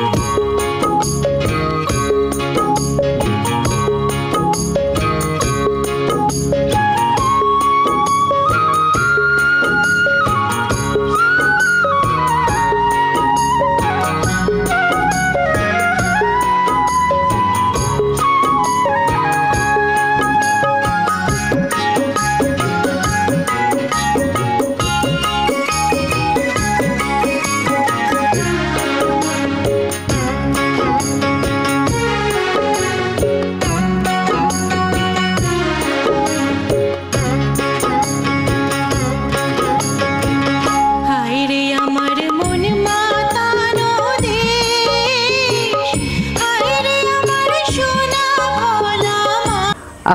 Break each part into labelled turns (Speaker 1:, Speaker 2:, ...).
Speaker 1: Thank you.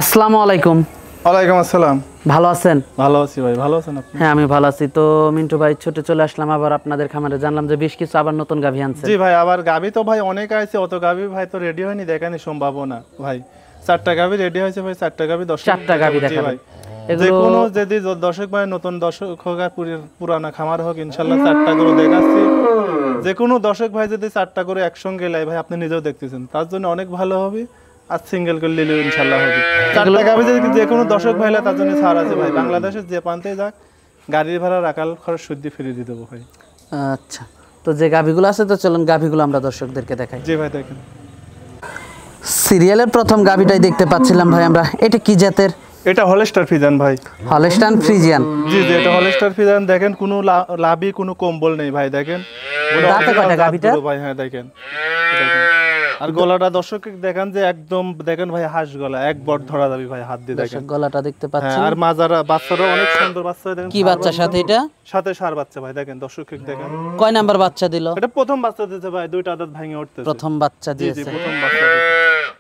Speaker 1: আসসালামু আলাইকুম ওয়ালাইকুম আসসালাম ভালো আছেন ভালো আছি ভাই ভালো আছেন আপনি হ্যাঁ আমি ভালো আছি তো মিন্টু ভাই ছোট চলে আসলাম আবার আপনাদের খামারে জানলাম যে বেশ কিছু আবার নতুন গাভী আনছে জি ভাই
Speaker 2: আবার গাভী তো ভাই অনেক আছে অত গাভী ভাই তো রেডি হয়নি দেখানি সম্ভব না ভাই চারটা গাভী রেডি হয়েছে ভাই চারটা গাভী দশ চারটা গাভী দেখাবেন ভাই যে যদি দর্শক ভাই নতুন দর্শক হোক আর পুরানা খামার হোক ইনশাল্লাহ চারটা গরু দেখাচ্ছি যে কোনো দর্শক ভাই যদি চারটা করে একসঙ্গে লাই ভাই আপনি নিজেও দেখতেছেন তার জন্য অনেক ভালো হবে আর সিঙ্গেল করে ইনশাল্লাহ হবে যে কোনো দর্শক ভাইলা তার জন্য ছাড় আছে ভাই বাংলাদেশের যে প্রান্তে যাক গাড়ির ভাড়া রাখাল খরচ শুদ্ধি ফিরিয়ে দিয়ে দেবো ভাই
Speaker 1: আচ্ছা তো যে গাভিগুলো আছে তো চলুন গাভিগুলো আমরা দর্শকদেরকে দেখাই জি ভাই দেখেন সিরিয়ালের প্রথম গাভিটাই দেখতে পাচ্ছিলাম ভাই আমরা এটা কি জাতের
Speaker 2: এটা হলস্টার ফ্রিজান ভাই
Speaker 1: হলস্টার ফ্রিজিয়ান জি জি এটা হলস্টার
Speaker 2: ফ্রিজান দেখেন কোনো লাভই কোনো কম্বল নেই ভাই দেখেন
Speaker 1: দাঁতে গাভিটা
Speaker 2: ভাই হ্যাঁ দেখেন আর গলাটা দর্শককে দেখান যে একদম দেখেন ভাই হাস গলা এক বট ধরা দাবি ভাই হাত দিয়ে দেখেন গলাটা দেখতে হ্যাঁ, পাচ্ছেন আর মাজার বাচ্চারা অনেক সুন্দর বাচ্চা দেখেন কি বাচ্চা সাথে এটা সাথে সার বাচ্চা ভাই দেখেন দর্শককে দেখেন কয় নাম্বার বাচ্চা দিল এটা প্রথম বাচ্চা দিতে ভাই দুইটা দাঁত ভেঙে উঠছে প্রথম
Speaker 1: বাচ্চা দিয়েছে প্রথম
Speaker 2: বাচ্চা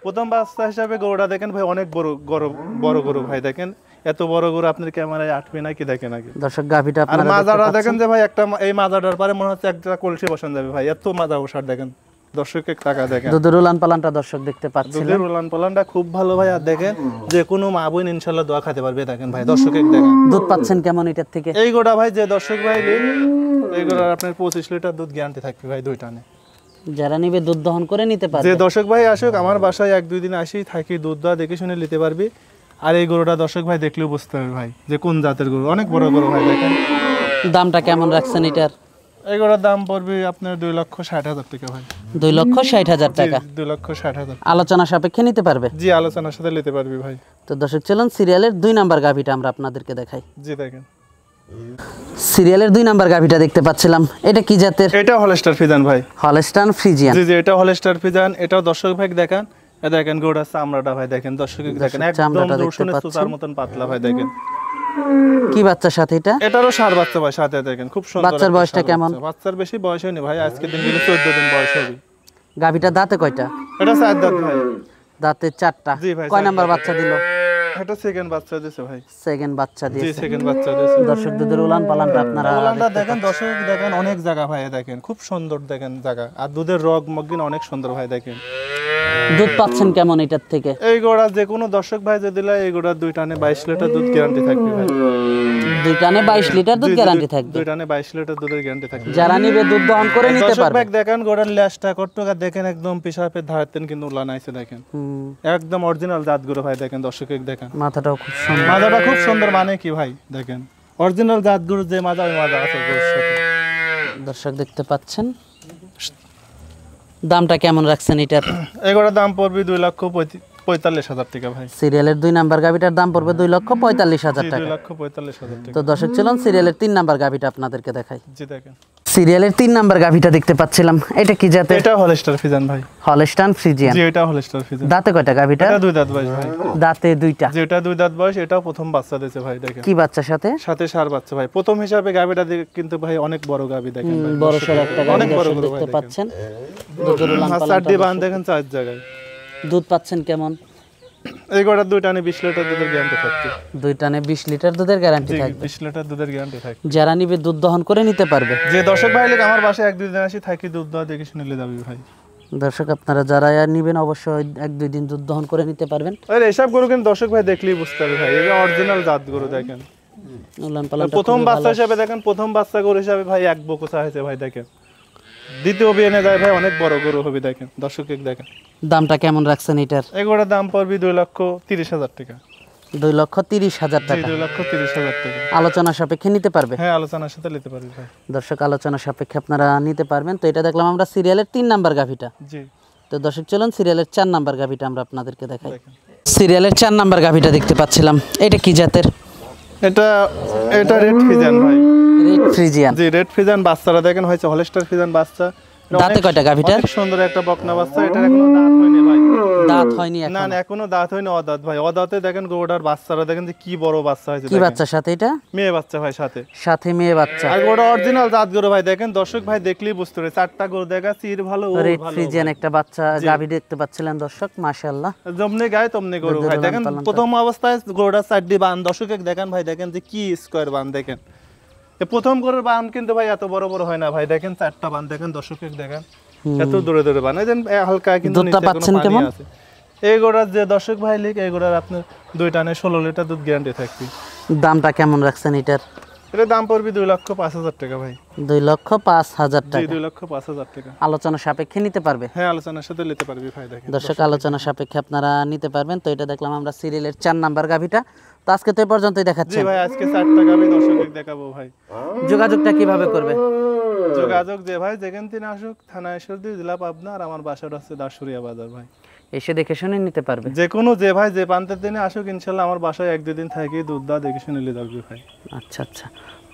Speaker 2: প্রথম বাচ্চা হিসাবে গরুটা দেখেন ভাই অনেক বড় গরু বড় গরু ভাই দেখেন এত বড় গরু আপনার ক্যামেরায় আটবে নাকি দেখে নাকি
Speaker 1: দর্শক গাভিটা আপনারা মাজারা দেখেন
Speaker 2: যে ভাই একটা এই মাজাটার পরে মনে হচ্ছে একটা কলসি বসান যাবে ভাই এত মাজা ওষার দেখেন দর্শকের টাকা দেখেন দুধের উলান
Speaker 1: পালানটা দর্শক দেখতে পাচ্ছেন দুধের
Speaker 2: উলান পালানটা খুব ভালো ভাই আর দেখেন যে কোনো মা বোন ইনশাআল্লাহ দোয়া খেতে পারবে দেখেন ভাই দেখেন দুধ
Speaker 1: পাচ্ছেন কেমন এটার থেকে এই
Speaker 2: গোটা ভাই যে দর্শক ভাই এই গোটা আপনার 25 লিটার দুধ গ্যারান্টি থাকবে ভাই
Speaker 1: যারা নিবে দুধ দহন করে নিতে পারবে যে
Speaker 2: দর্শক ভাই আসুক আমার বাসায় এক দুই দিন আসি থাকি দুধ দা দেখে শুনে নিতে পারবি আর এই গরুটা দর্শক ভাই দেখলেও বুঝতে হবে ভাই যে কোন জাতের গরু অনেক বড় গরু ভাই দেখেন
Speaker 1: দামটা কেমন রাখছেন এটার
Speaker 2: এই গরুর দাম পড়বে আপনার দুই লক্ষ ষাট হাজার টাকা ভাই
Speaker 1: দুই লক্ষ ষাট হাজার টাকা দুই
Speaker 2: লক্ষ ষাট হাজার
Speaker 1: আলোচনা সাপেক্ষে নিতে পারবে
Speaker 2: জি আলোচনার সাথে নিতে
Speaker 1: পারবি ভাই তো দর্শক চলুন সিরিয়ালের দুই নাম্বার গাভিটা আমরা আপনাদেরকে দেখাই জি দেখেন সিরিয়ালের দুই নাম্বার গাভিটা দেখতে পাচ্ছিলাম এটা কি জাতের এটা হলস্টার ফিজান ভাই হলস্টার ফ্রিজিয়ান জি
Speaker 2: জি এটা হলস্টার ফিজান এটাও দর্শক ভাই দেখান দেখেন গোড়া চামড়াটা ভাই দেখেন দর্শক দেখেন একদম রসুনের সুতার মতন পাতলা ভাই দেখেন
Speaker 1: কি বাচ্চার সাথে এটা এটারও
Speaker 2: সার বাচ্চা ভাই সাথে দেখেন খুব সুন্দর বাচ্চার বয়সটা কেমন বাচ্চার বেশি বয়স হয়নি ভাই আজকে দিন দিন 14 দিন বয়স
Speaker 1: হবে গাবিটা দাঁতে কয়টা এটা চার দাঁত ভাই দাঁতে চারটা কয় নাম্বার বাচ্চা দিল এটা সেকেন্ড বাচ্চা দিয়েছে ভাই সেকেন্ড বাচ্চা দিয়েছে জি সেকেন্ড বাচ্চা দিয়েছে দর্শকদের উলান পালানটা আপনারা উলানটা
Speaker 2: দেখেন দর্শক দেখেন অনেক জায়গা ভাই দেখেন খুব সুন্দর দেখেন জায়গা আর দুধের
Speaker 1: রগ মগিন অনেক
Speaker 2: সুন্দর ভাই দেখেন
Speaker 1: দুধ পাচ্ছেন কেমন এটার থেকে
Speaker 2: এই গোড়া যে কোনো দর্শক ভাই যে দিলে এই গোড়া দুই টানে বাইশ লিটার দুধ গ্যারান্টি থাকবে দুই টানে বাইশ লিটার দুধ গ্যারান্টি থাকবে দুই টানে বাইশ লিটার দুধের গ্যারান্টি থাকবে যারা নিবে দুধ দহন করে নিতে পারবে দর্শক দেখেন গোড়ার ল্যাশটা কটকা দেখেন একদম পেশাপের ধারতেন কিন্তু উলান আইছে দেখেন একদম অরিজিনাল জাত গুরু ভাই দেখেন দর্শক দেখেন
Speaker 1: মাথাটাও খুব সুন্দর মাথাটা খুব সুন্দর মানে
Speaker 2: কি ভাই দেখেন অরিজিনাল জাত গুলো যে মাজা ওই মাজা আছে দর্শক দেখতে পাচ্ছেন দামটা কেমন রাখছেন এটার এগুলোর দাম পড়বে দুই লক্ষ পঁয়তাল্লিশ হাজার টাকা ভাই
Speaker 1: সিরিয়ালের দুই নাম্বার গাভিটার দাম পড়বে দুই লক্ষ পঁয়তাল্লিশ হাজার টাকা দুই লক্ষ পঁয়তাল্লিশ হাজার টাকা তো দর্শক চলুন সিরিয়ালের তিন নাম্বার গাভিটা আপনাদেরকে দেখাই জি দেখেন সিরিয়ালের তিন নাম্বার গাভিটা দেখতে পাচ্ছিলাম এটা কি জাতের এটা হলস্টার ফিজান ভাই হলস্টার ফ্রিজিয়ান জি এটা হলস্টার ফিজান দাঁতে কয়টা গাভিটা এটা দুই দাঁত বয়স ভাই দাঁতে দুইটা জি
Speaker 2: এটা দুই দাঁত বয়স এটাও প্রথম বাচ্চা দিয়েছে ভাই দেখেন কি বাচ্চা সাথে সাথে সার বাচ্চা ভাই প্রথম হিসাবে গাভিটা কিন্তু ভাই অনেক বড় গাভি দেখেন ভাই বড় সর একটা অনেক বড় দেখতে পাচ্ছেন
Speaker 1: দুধের লাম্পা লাম্পা
Speaker 2: দেখেন চার জায়গায় দুধ
Speaker 1: পাচ্ছেন কেমন
Speaker 2: দুই টানে 20 লিটার দুধের গ্যারান্টি থাকবে
Speaker 1: দুই টানে 20 লিটার দুধের গ্যারান্টি থাকবে 20 লিটার দুধের গ্যারান্টি থাকবে যারা নিবে দুধ দহন করে নিতে পারবে যে দর্শক ভাই আমার
Speaker 2: বাসায় এক দুই দিন আসি থাকি দুধ দেখে শুনে যাবে
Speaker 1: ভাই দর্শক আপনারা যারা আর নেবেন অবশ্যই এক দুই দিন দুধ দহন করে নিতে পারবেন আরে
Speaker 2: এসব গরু কিন্তু দর্শক ভাই দেখলেই বুঝতে পারবে ভাই অরিজিনাল জাত গরু দেখেন প্রথম বাচ্চা হিসেবে দেখেন প্রথম বাচ্চা গরু হিসাবে ভাই এক বকসা হয়েছে ভাই দেখেন দ্বিতীয় যায় ভাই অনেক বড় গরু হবে দেখেন দর্শক দেখেন
Speaker 1: দামটা কেমন রাখছেন এটার
Speaker 2: এগুলোর দাম পড়বে দুই লক্ষ
Speaker 1: তিরিশ হাজার টাকা দুই লক্ষ তিরিশ হাজার টাকা দুই
Speaker 2: লক্ষ তিরিশ হাজার টাকা
Speaker 1: আলোচনা সাপেক্ষে নিতে পারবে হ্যাঁ
Speaker 2: আলোচনার সাথে নিতে পারবে
Speaker 1: দর্শক আলোচনা সাপেক্ষে আপনারা নিতে পারবেন তো এটা দেখলাম আমরা সিরিয়ালের তিন নাম্বার গাভিটা জি তো দর্শক চলুন সিরিয়ালের চার নাম্বার গাভিটা আমরা আপনাদেরকে দেখাই সিরিয়ালের চার নাম্বার গাভিটা দেখতে পাচ্ছিলাম এটা কি জাতের এটা এটা রেড ফিজান
Speaker 2: ভাই রেড ফ্রিজিয়ান জি রেড ফ্রিজিয়ান বাচ্চারা দেখেন হয়েছে হলস্টার ফ্রিজিয়ান বাচ্চা দাঁতে কয়টা গাভিটার সুন্দর একটা বকনা বাচ্চা এখনো
Speaker 1: দাঁত হয়নি ভাই দাঁত
Speaker 2: হয়নি না না এখনো দাঁত হয়নি অদাঁত ভাই অদাঁতে দেখেন বাচ্চারা দেখেন যে কি বড় বাচ্চা হয়েছে কি বাচ্চা সাথে এটা মেয়ে বাচ্চা ভাই সাথে
Speaker 1: সাথে মেয়ে বাচ্চা আর অরিজিনাল
Speaker 2: গরু ভাই দেখেন দর্শক ভাই দেখলেই বুঝতে পারে চারটা গরু দেখা সির ভালো ও ভালো ফ্রিজিয়ান
Speaker 1: একটা বাচ্চা গাভি দেখতে পাচ্ছিলেন দর্শক মাশাআল্লাহ
Speaker 2: জমনে গায় তমনে গরু ভাই দেখেন প্রথম অবস্থায় গরুটা চারটি বান দর্শক দেখেন ভাই দেখেন যে কি স্কয়ার বান দেখেন প্রথম ঘরের বান কিন্তু ভাই এত বড় বড় হয় না ভাই দেখেন চারটা বান দেখেন দর্শকের দেখেন এত দূরে দূরে বান এই হালকা কিন্তু এই গোড়ার যে দর্শক ভাই লিখ এই গোড়ার আপনার দুই টানে ষোলো লিটার দুধ গ্যারান্টি থাকবে
Speaker 1: দামটা কেমন রাখছেন এটার
Speaker 2: এটা দাম পড়বে দুই লক্ষ পাঁচ হাজার টাকা ভাই
Speaker 1: দুই লক্ষ পাঁচ হাজার টাকা দুই
Speaker 2: লক্ষ পাঁচ হাজার টাকা
Speaker 1: আলোচনা সাপেক্ষে নিতে পারবে
Speaker 2: হ্যাঁ আলোচনার সাথে নিতে পারবে ভাই দেখেন দর্শক
Speaker 1: আলোচনা সাপেক্ষে আপনারা নিতে পারবেন তো এটা দেখলাম আমরা সিরিয়ালের চার নাম্বার গাভিটা তো আজকে তো এই পর্যন্তই দেখাচ্ছি ভাই আজকে চারটা গাভি দর্শক দেখাবো ভাই যোগাযোগটা কিভাবে করবে যোগাযোগ
Speaker 2: যে ভাই যেখান থেকে আসুক থানা ঈশ্বরদী জেলা পাবনা আর আমার বাসাটা হচ্ছে দাসুরিয়া বাজার ভাই এসে দেখে শুনে নিতে পারবে যে কোনো যে ভাই যে প্রান্তের দিনে আসুক ইনশাল্লাহ আমার বাসায় এক দুদিন থাকি দুধ দা দেখে শুনে নিয়ে যাবে ভাই
Speaker 1: আচ্ছা আচ্ছা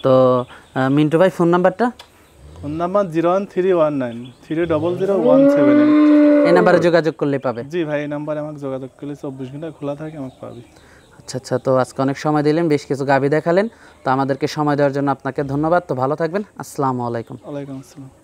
Speaker 1: তো মিন্টু ভাই ফোন নাম্বারটা
Speaker 2: phone number zero one three one nine three double zero one seven এই নাম্বারে যোগাযোগ করলে পাবে জি ভাই এই নাম্বারে আমাকে যোগাযোগ করলে চব্বিশ ঘন্টা খোলা থাকে
Speaker 1: আমাকে পাবে আচ্ছা আচ্ছা তো আজকে অনেক সময় দিলেন বেশ কিছু গাভি দেখালেন তো আমাদেরকে সময় দেওয়ার জন্য আপনাকে ধন্যবাদ তো ভালো থাকবেন আসসালামু আলাইকুম
Speaker 2: ওয়ালাইকুম আসসালাম